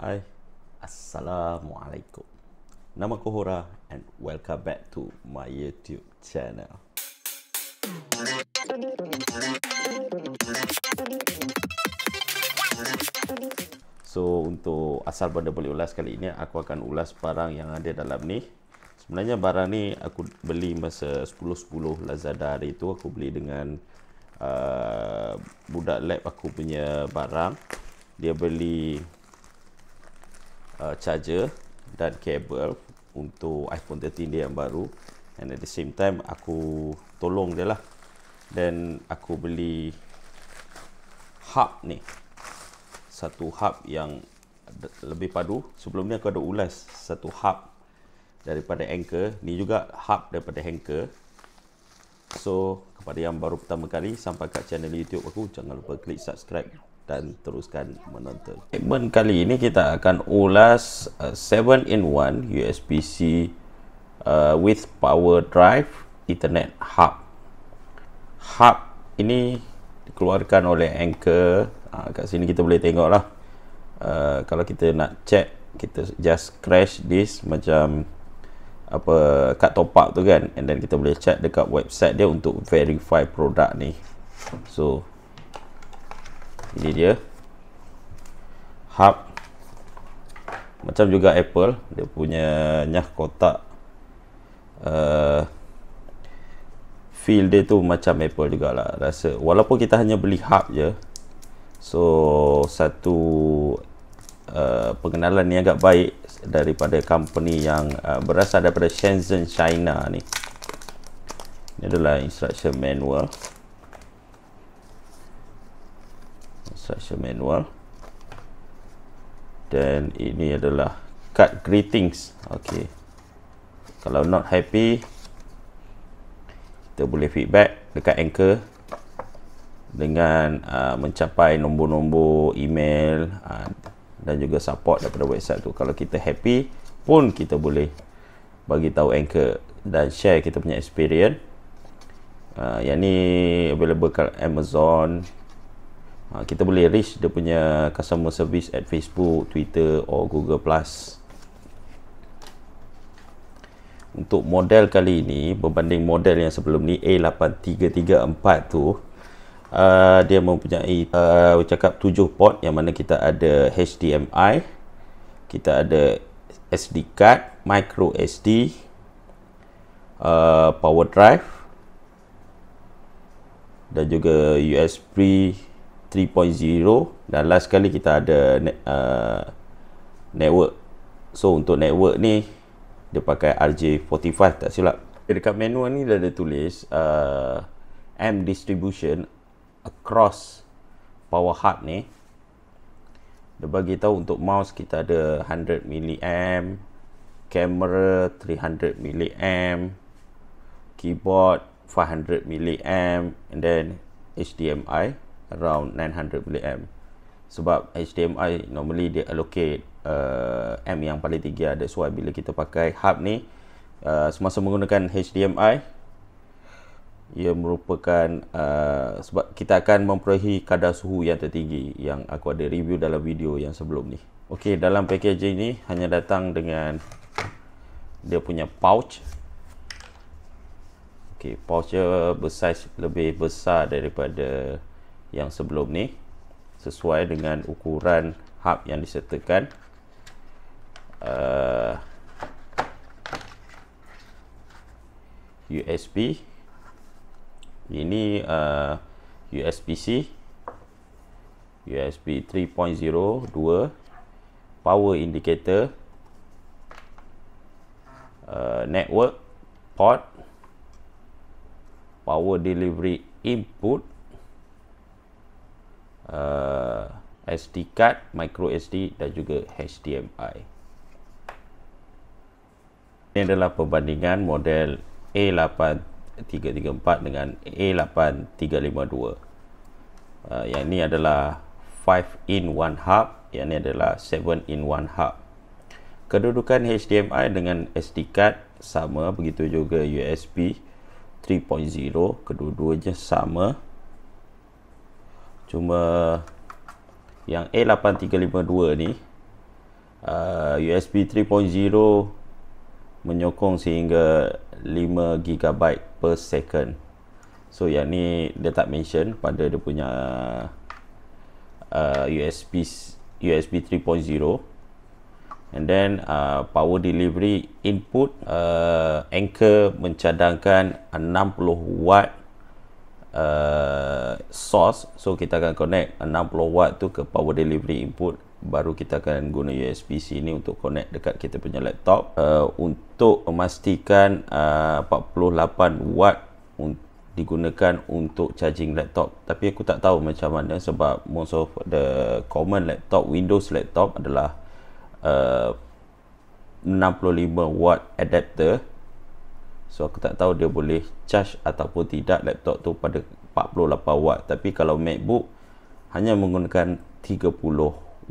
Hai. Assalamualaikum. Nama aku Hora and welcome back to my YouTube channel. So untuk asal benda boleh ulas kali ini aku akan ulas barang yang ada dalam ni. Sebenarnya barang ni aku beli masa 10-10 Lazada hari tu aku beli dengan uh, budak lab aku punya barang. Dia beli uh, charger dan kabel untuk iPhone 13 dia yang baru and at the same time aku tolong dia lah dan aku beli hub ni satu hub yang lebih padu sebelum ni aku ada ulas satu hub daripada anchor ni juga hub daripada anchor so kepada yang baru pertama kali sampai kat channel YouTube aku jangan lupa klik subscribe dan teruskan menonton. Segmen kali ini kita akan ulas 7-in-1 uh, USB-C uh, with power drive Internet hub. Hub ini dikeluarkan oleh Anchor. Uh, kat sini kita boleh tengoklah. Uh, kalau kita nak check kita just crash this macam apa kat top up tu kan and then kita boleh check dekat website dia untuk verify produk ni. So ini dia hub macam juga Apple dia punya nyah kotak uh, feel dia tu macam Apple juga lah. rasa walaupun kita hanya beli hub je so satu uh, pengenalan ni agak baik daripada company yang uh, berasal daripada Shenzhen China ni ini adalah instruction manual instruction manual dan ini adalah card greetings okey kalau not happy kita boleh feedback dekat anchor dengan uh, mencapai nombor-nombor email uh, dan juga support daripada website tu kalau kita happy pun kita boleh bagi tahu anchor dan share kita punya experience uh, yang ni available kat Amazon ha, kita boleh reach dia punya customer service at Facebook, Twitter or Google Plus untuk model kali ini berbanding model yang sebelum ni A8334 tu uh, dia mempunyai uh, cakap 7 port yang mana kita ada HDMI kita ada SD card micro SD uh, power drive dan juga USB 3.0 dan last kali kita ada uh, network so untuk network ni dia pakai RJ45 tak silap dekat manual ni dah ada tulis uh, M distribution across power hub ni dia bagi tahu untuk mouse kita ada 100 mm camera 300 mm keyboard 500 mm and then HDMI around 900 milliamp sebab HDMI normally dia allocate uh, M yang paling tinggi ada so bila kita pakai hub ni uh, semasa menggunakan HDMI ia merupakan uh, sebab kita akan memperolehi kadar suhu yang tertinggi yang aku ada review dalam video yang sebelum ni Okey, dalam packaging ni hanya datang dengan dia punya pouch okay pouch dia bersaiz lebih besar daripada yang sebelum ni sesuai dengan ukuran hub yang disertakan uh, USB ini uh, USB-C USB 3.02 power indicator uh, network port power delivery input uh, SD card, micro SD dan juga HDMI. Ini adalah perbandingan model A8334 dengan A8352. Uh, yang ini adalah 5 in 1 hub, yang ini adalah 7 in 1 hub. Kedudukan HDMI dengan SD card sama, begitu juga USB 3.0, kedua-duanya sama cuma yang A8352 ni uh, USB 3.0 menyokong sehingga 5GB per second so yang ni dia tak mention pada dia punya uh, USB USB 3.0 and then uh, power delivery input uh, anchor mencadangkan 60 watt uh, source so kita akan connect 60 watt tu ke power delivery input baru kita akan guna USB-C ni untuk connect dekat kita punya laptop uh, untuk memastikan uh, 48 watt un- digunakan untuk charging laptop tapi aku tak tahu macam mana sebab most of the common laptop Windows laptop adalah uh, 65 watt adapter So aku tak tahu dia boleh charge ataupun tidak laptop tu pada 48 watt tapi kalau MacBook hanya menggunakan 30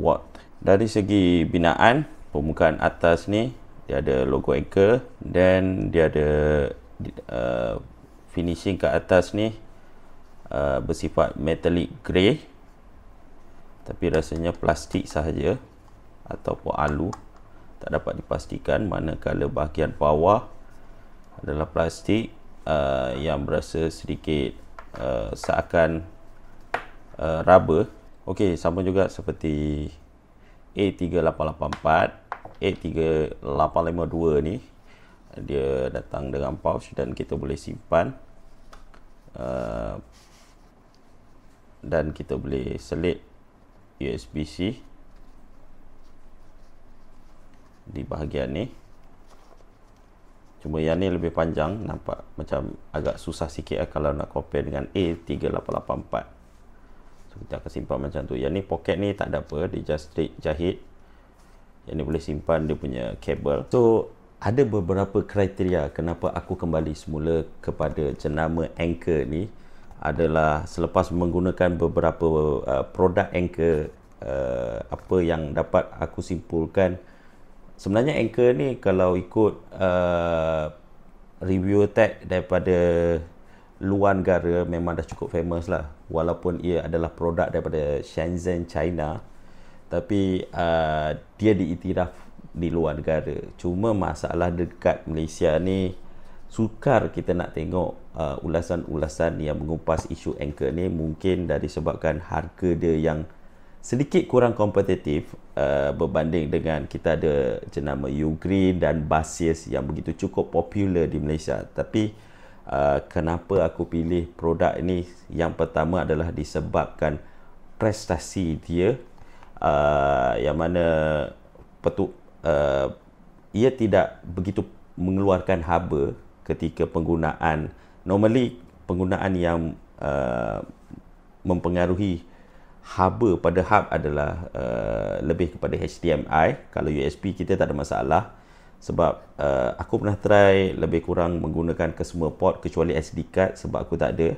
watt. Dari segi binaan, permukaan atas ni dia ada logo Anchor dan dia ada uh, finishing kat atas ni uh, bersifat metallic grey tapi rasanya plastik sahaja ataupun alu tak dapat dipastikan mana color bahagian bawah adalah plastik uh, yang berasa sedikit uh, seakan uh, rubber. Okey, sama juga seperti A3884, A3852 ni dia datang dengan pouch dan kita boleh simpan uh, dan kita boleh selit USB-C di bahagian ni Cuma yang ni lebih panjang Nampak macam agak susah sikit lah Kalau nak compare dengan A3884 So kita akan simpan macam tu Yang ni pocket ni tak ada apa Dia just straight jahit Yang ni boleh simpan dia punya kabel So ada beberapa kriteria Kenapa aku kembali semula Kepada jenama Anchor ni Adalah selepas menggunakan beberapa uh, Produk Anchor uh, Apa yang dapat aku simpulkan Apa yang dapat aku simpulkan sebenarnya Anchor ni kalau ikut uh, review tag daripada luar negara memang dah cukup famous lah walaupun ia adalah produk daripada Shenzhen China tapi uh, dia diiktiraf di luar negara cuma masalah dekat Malaysia ni sukar kita nak tengok uh, ulasan-ulasan yang mengupas isu Anchor ni mungkin dari sebabkan harga dia yang sedikit kurang kompetitif uh, berbanding dengan kita ada jenama Ugreen dan Basis yang begitu cukup popular di Malaysia tapi uh, kenapa aku pilih produk ini yang pertama adalah disebabkan prestasi dia uh, yang mana petu, uh, ia tidak begitu mengeluarkan haba ketika penggunaan normally penggunaan yang uh, mempengaruhi haba pada hub adalah uh, lebih kepada HDMI kalau USB kita tak ada masalah sebab uh, aku pernah try lebih kurang menggunakan kesemua port kecuali SD card sebab aku tak ada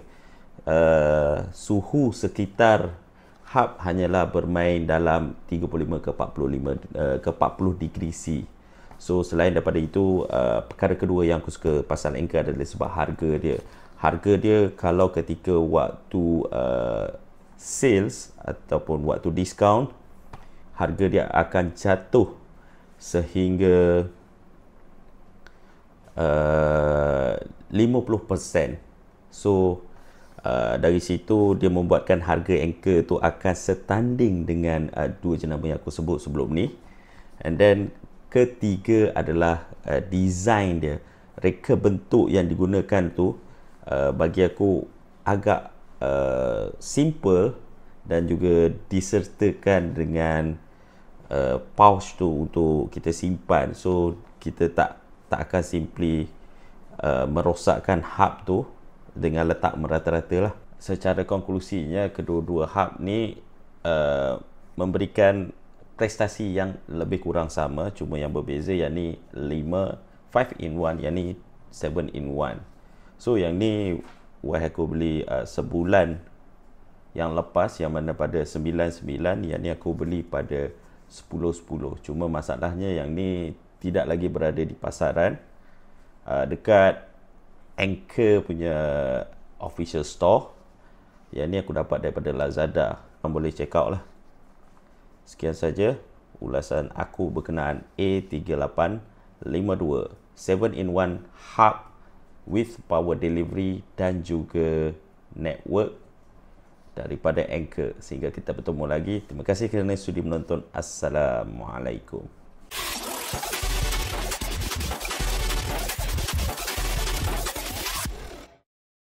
uh, suhu sekitar hub hanyalah bermain dalam 35 ke 45 uh, ke 40 degree C so selain daripada itu uh, perkara kedua yang aku suka pasal anchor adalah sebab harga dia harga dia kalau ketika waktu uh, sales ataupun waktu discount harga dia akan jatuh sehingga eh, uh, 50% so uh, dari situ dia membuatkan harga anchor tu akan setanding dengan uh, dua jenama yang aku sebut sebelum ni and then ketiga adalah uh, design dia reka bentuk yang digunakan tu uh, bagi aku agak uh, simple dan juga disertakan dengan uh, pouch tu untuk kita simpan so kita tak tak akan simply uh, merosakkan hub tu dengan letak merata-rata lah secara konklusinya kedua-dua hub ni uh, memberikan prestasi yang lebih kurang sama cuma yang berbeza yang ni 5 5 in 1 yang ni 7 in 1 so yang ni Wah, aku beli uh, sebulan yang lepas yang mana pada 99 yang ni aku beli pada 10.10 cuma masalahnya yang ni tidak lagi berada di pasaran uh, dekat Anchor punya official store yang ni aku dapat daripada Lazada kamu boleh check out lah sekian saja ulasan aku berkenaan A3852 7-in-1 Hub with power delivery dan juga network daripada Anchor sehingga kita bertemu lagi terima kasih kerana sudi menonton assalamualaikum